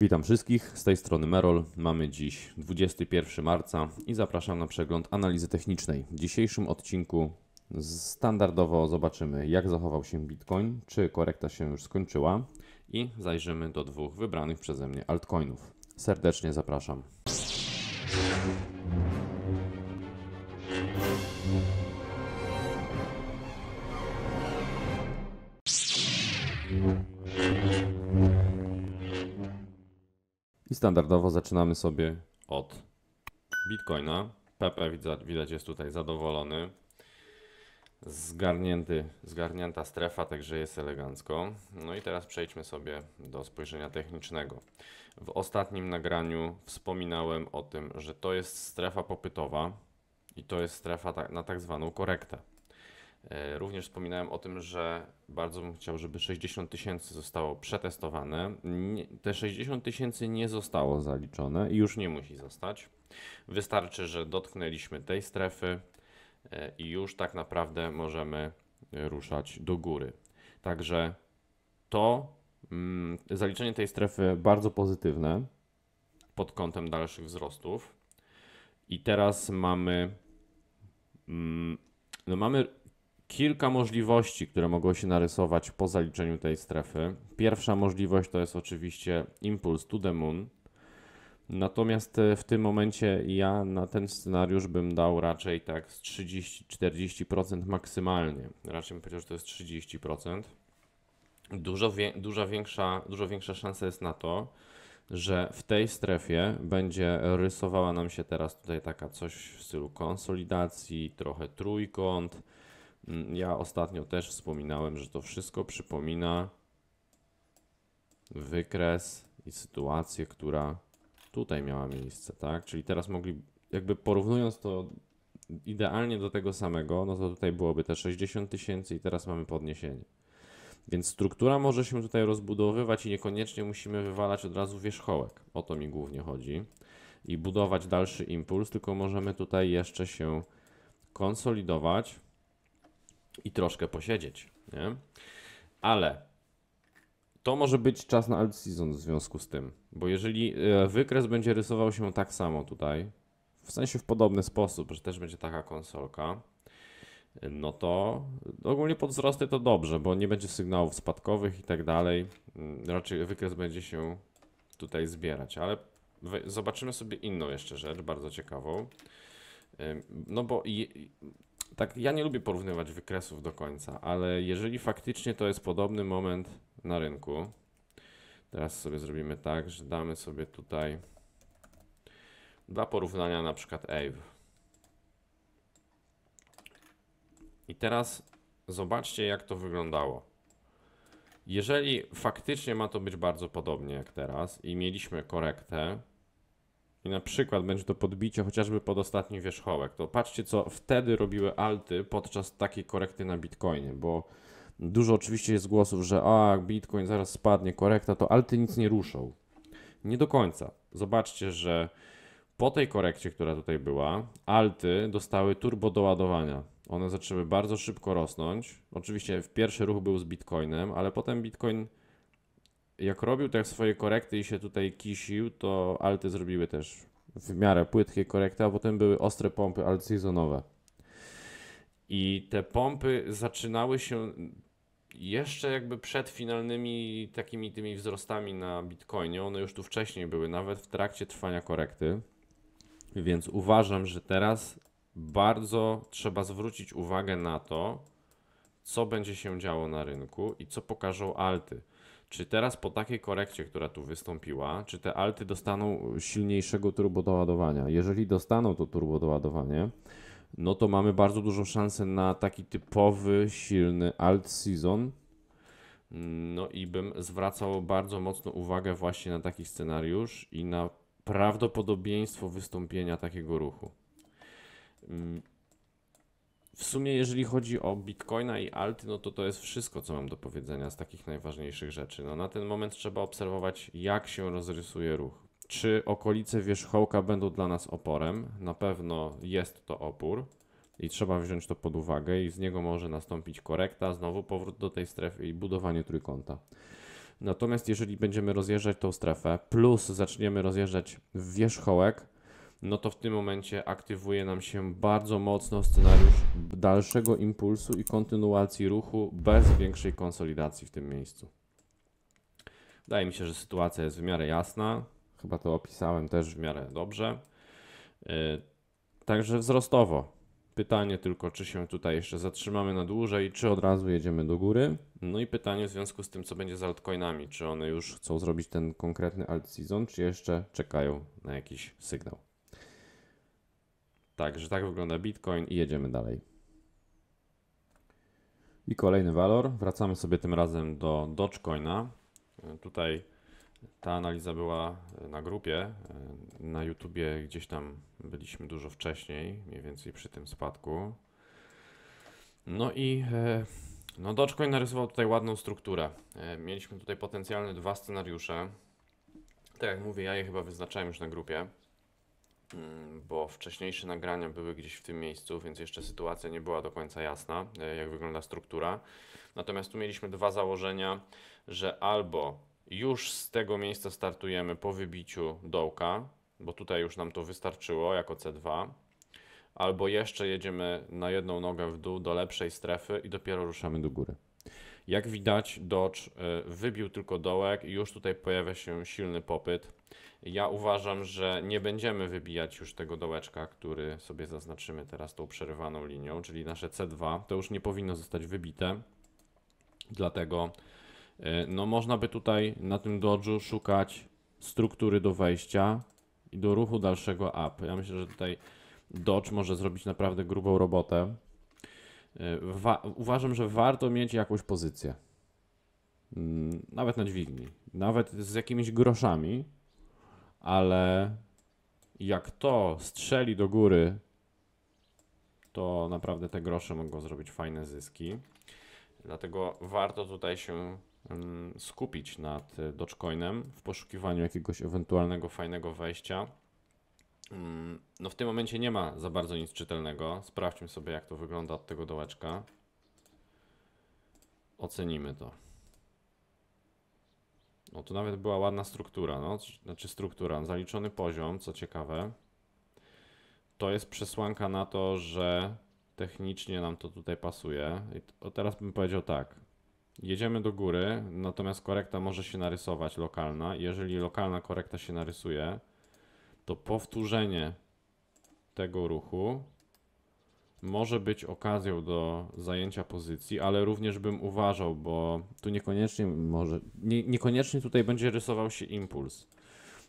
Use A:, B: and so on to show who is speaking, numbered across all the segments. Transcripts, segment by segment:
A: Witam wszystkich, z tej strony Merol. Mamy dziś 21 marca i zapraszam na przegląd analizy technicznej. W dzisiejszym odcinku standardowo zobaczymy, jak zachował się Bitcoin, czy korekta się już skończyła i zajrzymy do dwóch wybranych przeze mnie altcoinów. Serdecznie zapraszam. standardowo zaczynamy sobie od Bitcoina. Pepe widać jest tutaj zadowolony. Zgarnięty, zgarnięta strefa, także jest elegancko. No i teraz przejdźmy sobie do spojrzenia technicznego. W ostatnim nagraniu wspominałem o tym, że to jest strefa popytowa i to jest strefa na tak zwaną korektę. E, również wspominałem o tym, że bardzo bym chciał, żeby 60 tysięcy zostało przetestowane. Te 60 tysięcy nie zostało zaliczone i już nie musi zostać. Wystarczy, że dotknęliśmy tej strefy e, i już tak naprawdę możemy ruszać do góry. Także to mm, zaliczenie tej strefy bardzo pozytywne pod kątem dalszych wzrostów. I teraz mamy. Mm, no mamy kilka możliwości, które mogą się narysować po zaliczeniu tej strefy. Pierwsza możliwość to jest oczywiście impuls to the moon. Natomiast e, w tym momencie ja na ten scenariusz bym dał raczej tak z 30-40% maksymalnie. Raczej bym powiedział, że to jest 30%. Dużo, wie, dużo, większa, dużo większa szansa jest na to, że w tej strefie będzie rysowała nam się teraz tutaj taka coś w stylu konsolidacji, trochę trójkąt, Mm, ja ostatnio też wspominałem, że to wszystko przypomina wykres i sytuację, która tutaj miała miejsce, tak? Czyli teraz mogli, jakby porównując to idealnie do tego samego, no to tutaj byłoby te 60 tysięcy i teraz mamy podniesienie. Więc struktura może się tutaj rozbudowywać i niekoniecznie musimy wywalać od razu wierzchołek. O to mi głównie chodzi. I budować dalszy impuls, tylko możemy tutaj jeszcze się konsolidować i troszkę posiedzieć, nie? Ale to może być czas na alt season w związku z tym, bo jeżeli e, wykres będzie rysował się tak samo tutaj, w sensie w podobny sposób, że też będzie taka konsolka, no to ogólnie pod wzrosty to dobrze, bo nie będzie sygnałów spadkowych i tak dalej. Mm, raczej wykres będzie się tutaj zbierać, ale zobaczymy sobie inną jeszcze rzecz, bardzo ciekawą. No bo tak, ja nie lubię porównywać wykresów do końca, ale jeżeli faktycznie to jest podobny moment na rynku, teraz sobie zrobimy tak, że damy sobie tutaj dla porównania na przykład AVE. I teraz zobaczcie, jak to wyglądało. Jeżeli faktycznie ma to być bardzo podobnie jak teraz i mieliśmy korektę, i na przykład będzie to podbicie chociażby pod ostatni wierzchołek, to patrzcie, co wtedy robiły alty podczas takiej korekty na Bitcoinie, bo dużo oczywiście jest głosów, że a, Bitcoin zaraz spadnie, korekta, to alty nic nie ruszą. Nie do końca. Zobaczcie, że po tej korekcie, która tutaj była, alty dostały turbo doładowania. One zaczęły bardzo szybko rosnąć. Oczywiście w pierwszy ruch był z Bitcoinem, ale potem Bitcoin jak robił tak swoje korekty i się tutaj kisił, to alty zrobiły też w miarę płytkie korekty, a potem były ostre pompy alt I te pompy zaczynały się jeszcze jakby przed finalnymi takimi tymi wzrostami na Bitcoinie. One już tu wcześniej były, nawet w trakcie trwania korekty. Więc uważam, że teraz bardzo trzeba zwrócić uwagę na to, co będzie się działo na rynku i co pokażą alty. Czy teraz po takiej korekcie, która tu wystąpiła, czy te alty dostaną silniejszego turbodoładowania? Jeżeli dostaną to turbodoładowanie, no to mamy bardzo dużą szansę na taki typowy, silny alt season. No i bym zwracał bardzo mocno uwagę właśnie na taki scenariusz i na prawdopodobieństwo wystąpienia takiego ruchu. Mm, w sumie, jeżeli chodzi o Bitcoina i alty, no to to jest wszystko, co mam do powiedzenia z takich najważniejszych rzeczy. No na ten moment trzeba obserwować, jak się rozrysuje ruch. Czy okolice wierzchołka będą dla nas oporem? Na pewno jest to opór i trzeba wziąć to pod uwagę i z niego może nastąpić korekta, znowu powrót do tej strefy i budowanie trójkąta. Natomiast jeżeli będziemy rozjeżdżać tą strefę, plus zaczniemy rozjeżdżać wierzchołek, no to w tym momencie aktywuje nam się bardzo mocno scenariusz dalszego impulsu i kontynuacji ruchu bez większej konsolidacji w tym miejscu. Wydaje mi się, że sytuacja jest w miarę jasna. Chyba to opisałem też w miarę dobrze. Y, także wzrostowo. Pytanie tylko, czy się tutaj jeszcze zatrzymamy na dłużej, czy od razu jedziemy do góry. No i pytanie w związku z tym, co będzie z altcoinami. Czy one już chcą zrobić ten konkretny alt season, czy jeszcze czekają na jakiś sygnał. Także tak wygląda Bitcoin i jedziemy dalej. I kolejny walor. Wracamy sobie tym razem do Dogecoina. E, tutaj ta analiza była e, na grupie. E, na YouTubie gdzieś tam byliśmy dużo wcześniej, mniej więcej przy tym spadku. No i no Dogecoin narysował tutaj ładną strukturę. Mieliśmy tutaj potencjalne dwa scenariusze. Tak jak mówię, ja je chyba wyznaczałem już na grupie. Mm, bo wcześniejsze nagrania były gdzieś w tym miejscu, więc jeszcze sytuacja nie była do końca jasna, e, jak wygląda struktura. Natomiast tu mieliśmy dwa założenia, że albo już z tego miejsca startujemy po wybiciu dołka, bo tutaj już nam to wystarczyło jako C2, albo jeszcze jedziemy na jedną nogę w dół do lepszej strefy i dopiero ruszamy do góry. Jak widać, Dodge e, wybił tylko dołek i już tutaj pojawia się silny popyt. Ja uważam, że nie będziemy wybijać już tego dołeczka, który sobie zaznaczymy teraz tą przerywaną linią, czyli nasze C2. To już nie powinno zostać wybite, dlatego y, no, można by tutaj na tym dodżu szukać struktury do wejścia i do ruchu dalszego up. Ja myślę, że tutaj dodge może zrobić naprawdę grubą robotę. Y, wa uważam, że warto mieć jakąś pozycję. Mm, nawet na dźwigni, nawet z jakimiś groszami, ale jak to strzeli do góry, to naprawdę te grosze mogą zrobić fajne zyski. Dlatego warto tutaj się mm, skupić nad e, Dogecoinem w poszukiwaniu jakiegoś ewentualnego fajnego wejścia. Mm, no w tym momencie nie ma za bardzo nic czytelnego. Sprawdźmy sobie jak to wygląda od tego dołeczka. Ocenimy to. No tu nawet była ładna struktura, no, znaczy struktura, zaliczony poziom, co ciekawe. To jest przesłanka na to, że technicznie nam to tutaj pasuje. I teraz bym powiedział tak. Jedziemy do góry, natomiast korekta może się narysować lokalna. Jeżeli lokalna korekta się narysuje, to powtórzenie tego ruchu może być okazją do zajęcia pozycji, ale również bym uważał, bo tu niekoniecznie może, nie, niekoniecznie tutaj będzie rysował się impuls.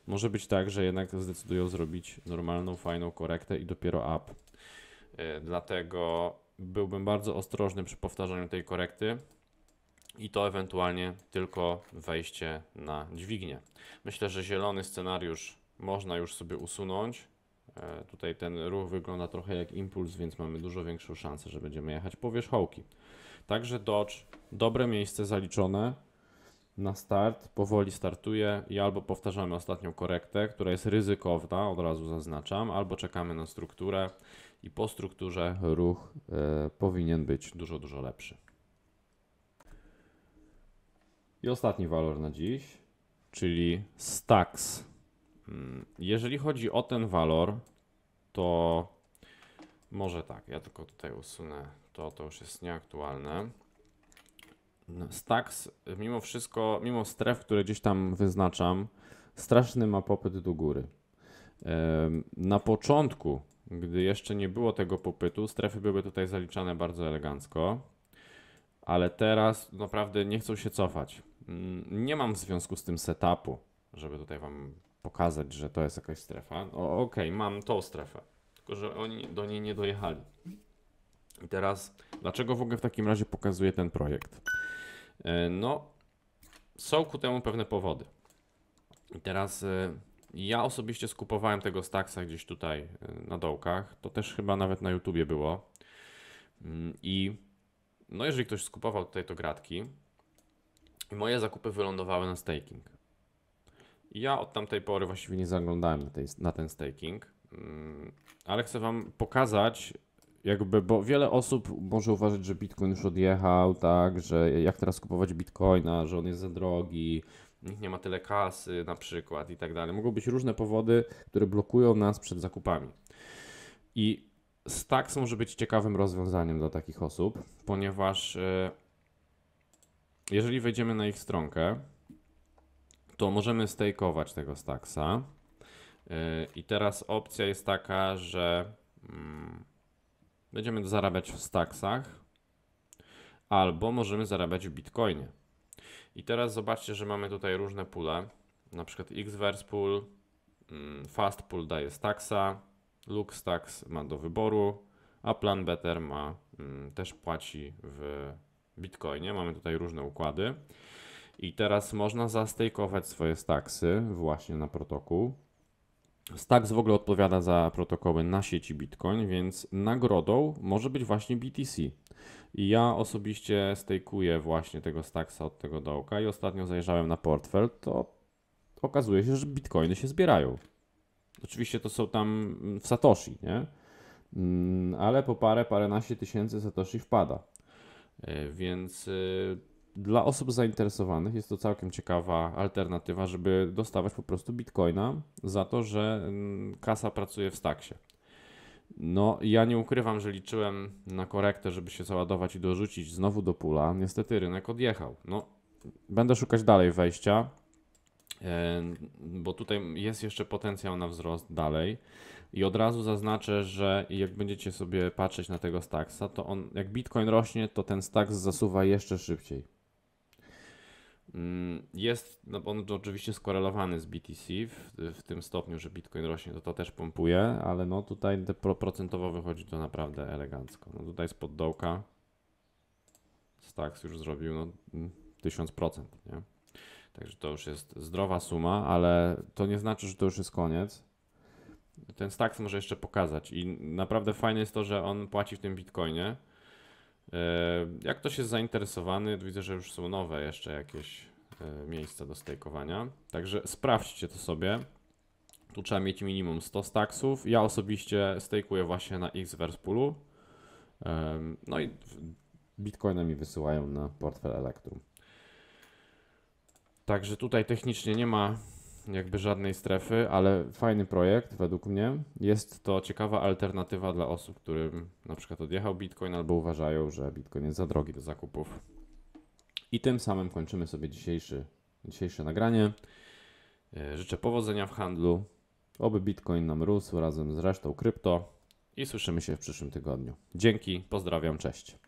A: Może być tak, że jednak zdecydują zrobić normalną, fajną korektę i dopiero up. E, dlatego byłbym bardzo ostrożny przy powtarzaniu tej korekty i to ewentualnie tylko wejście na dźwignię. Myślę, że zielony scenariusz można już sobie usunąć E, tutaj ten ruch wygląda trochę jak impuls, więc mamy dużo większą szansę, że będziemy jechać po wierzchołki. Także Dodge, dobre miejsce zaliczone na start, powoli startuje i albo powtarzamy ostatnią korektę, która jest ryzykowna, od razu zaznaczam, albo czekamy na strukturę i po strukturze ruch y, powinien być dużo, dużo lepszy. I ostatni walor na dziś, czyli stacks. Mm, jeżeli chodzi o ten walor, to może tak, ja tylko tutaj usunę to, to już jest nieaktualne. No, Stacks, mimo wszystko, mimo stref, które gdzieś tam wyznaczam, straszny ma popyt do góry. Na początku, gdy jeszcze nie było tego popytu, strefy były tutaj zaliczane bardzo elegancko, ale teraz naprawdę nie chcą się cofać. Mm, nie mam w związku z tym setupu, żeby tutaj Wam pokazać, że to jest jakaś strefa. Okej, okay, mam tą strefę, tylko że oni do niej nie dojechali. I teraz, dlaczego w ogóle w takim razie pokazuje ten projekt? E, no, są ku temu pewne powody. I teraz e, ja osobiście skupowałem tego Staxa gdzieś tutaj e, na dołkach. To też chyba nawet na YouTubie było. Mm, I no jeżeli ktoś skupował tutaj to gratki, moje zakupy wylądowały na staking. Ja od tamtej pory właściwie nie zaglądałem na, tej, na ten staking, mm, ale chcę Wam pokazać, jakby, bo wiele osób może uważać, że Bitcoin już odjechał, tak, że jak teraz kupować Bitcoina, że on jest za drogi, nikt nie ma tyle kasy na przykład i tak dalej. Mogą być różne powody, które blokują nas przed zakupami. I Stacks może być ciekawym rozwiązaniem dla takich osób, ponieważ e, jeżeli wejdziemy na ich stronkę, to możemy stake'ować tego staksa. Y, I teraz opcja jest taka, że mm, będziemy zarabiać w staksach albo możemy zarabiać w bitcoinie. I teraz zobaczcie, że mamy tutaj różne pule, na przykład Xverse Pool, mm, Fast Pool daje staksa, Luxtax ma do wyboru, a Plan Better ma mm, też płaci w bitcoinie. Mamy tutaj różne układy. I teraz można zastejkować swoje staksy właśnie na protokół. Staks w ogóle odpowiada za protokoły na sieci Bitcoin, więc nagrodą może być właśnie BTC. I ja osobiście stejkuję właśnie tego staksa od tego dołka i ostatnio zajrzałem na portfel, to okazuje się, że Bitcoiny się zbierają. Oczywiście to są tam mm, w Satoshi, nie? Mm, ale po parę, paręnaście tysięcy Satoshi wpada. E, więc y, dla osób zainteresowanych jest to całkiem ciekawa alternatywa, żeby dostawać po prostu bitcoina za to, że mm, kasa pracuje w staksie. No, ja nie ukrywam, że liczyłem na korektę, żeby się załadować i dorzucić znowu do pula. Niestety rynek odjechał. No, będę szukać dalej wejścia, e, bo tutaj jest jeszcze potencjał na wzrost dalej. I od razu zaznaczę, że jak będziecie sobie patrzeć na tego staksa, to on, jak bitcoin rośnie, to ten staks zasuwa jeszcze szybciej. Mm, jest, no on oczywiście skorelowany z BTC w, w, tym stopniu, że Bitcoin rośnie, to to też pompuje, ale no tutaj procentowo wychodzi to naprawdę elegancko. No tutaj spod dołka Stax już zrobił no, 1000%, mm, nie? Także to już jest zdrowa suma, ale to nie znaczy, że to już jest koniec. Ten Stax może jeszcze pokazać i naprawdę fajne jest to, że on płaci w tym Bitcoinie, E, jak ktoś jest zainteresowany, widzę, że już są nowe jeszcze jakieś e, miejsca do stejkowania. Także sprawdźcie to sobie. Tu trzeba mieć minimum 100 staksów. Ja osobiście stejkuję właśnie na Poolu, e, No i bitcoiny mi wysyłają na portfel Electrum. Także tutaj technicznie nie ma jakby żadnej strefy, ale fajny projekt według mnie. Jest to ciekawa alternatywa dla osób, którym na przykład odjechał Bitcoin albo uważają, że Bitcoin jest za drogi do zakupów. I tym samym kończymy sobie dzisiejszy, dzisiejsze nagranie. E, życzę powodzenia w handlu. Oby Bitcoin nam rósł razem z resztą krypto i słyszymy się w przyszłym tygodniu. Dzięki, pozdrawiam, cześć.